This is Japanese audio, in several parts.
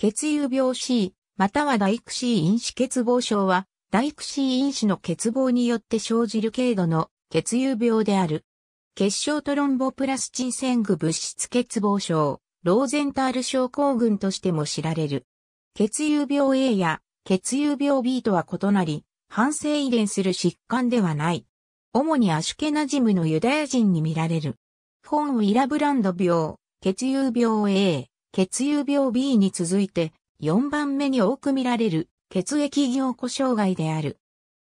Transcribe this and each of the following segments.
血友病 C、または大シー因子欠乏症は、大シー因子の欠乏によって生じる軽度の血友病である。血小トロンボプラスチン線具物質欠乏症、ローゼンタール症候群としても知られる。血友病 A や血友病 B とは異なり、反省遺伝する疾患ではない。主にアシュケナジムのユダヤ人に見られる。フォン・ウィラブランド病、血友病 A、血友病 B に続いて4番目に多く見られる血液凝固障害である。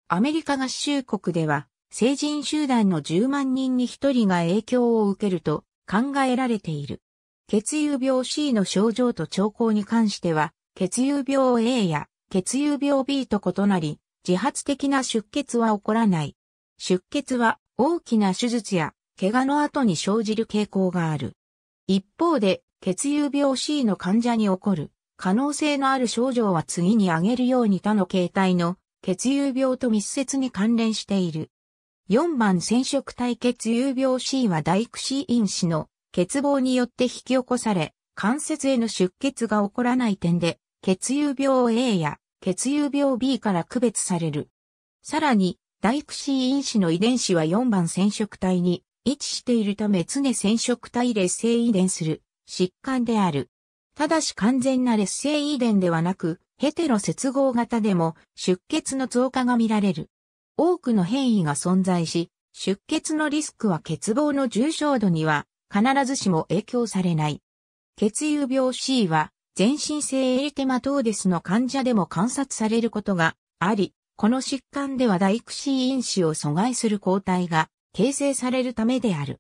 アメリカ合衆国では成人集団の10万人に1人が影響を受けると考えられている。血友病 C の症状と兆候に関しては、血友病 A や血友病 B と異なり、自発的な出血は起こらない。出血は大きな手術や怪我の後に生じる傾向がある。一方で、血友病 C の患者に起こる可能性のある症状は次に挙げるように他の形態の血友病と密接に関連している。4番染色体血友病 C は大工 C 因子の欠乏によって引き起こされ、関節への出血が起こらない点で、血友病 A や血友病 B から区別される。さらに、大工 C 因子の遺伝子は4番染色体に位置しているため常染色体劣性遺伝する疾患である。ただし完全な劣性遺伝ではなく、ヘテロ接合型でも出血の増加が見られる。多くの変異が存在し、出血のリスクは欠乏の重症度には必ずしも影響されない。血友病 C は全身性エリテマトーデスの患者でも観察されることがあり、この疾患では大苦しい因子を阻害する抗体が形成されるためである。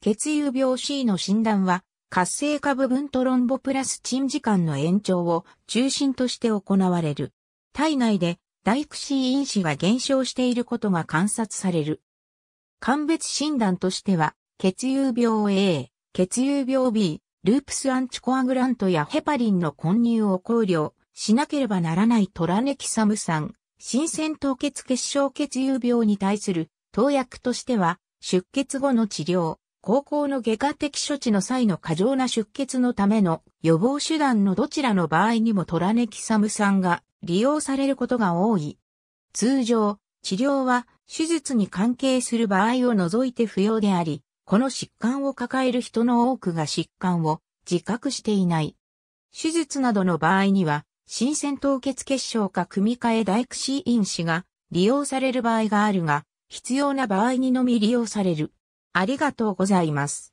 血友病 C の診断は活性化部分トロンボプラスチン時間の延長を中心として行われる。体内で大クシ因子が減少していることが観察される。鑑別診断としては、血友病 A、血友病 B、ループスアンチコアグラントやヘパリンの混入を考慮しなければならないトラネキサム酸、新鮮凍結結晶血友病に対する投薬としては、出血後の治療、高校の外科的処置の際の過剰な出血のための予防手段のどちらの場合にもトラネキサム酸が利用されることが多い。通常、治療は手術に関係する場合を除いて不要であり、この疾患を抱える人の多くが疾患を自覚していない。手術などの場合には、新鮮凍結結晶か組み換え大工クシー因子が利用される場合があるが、必要な場合にのみ利用される。ありがとうございます。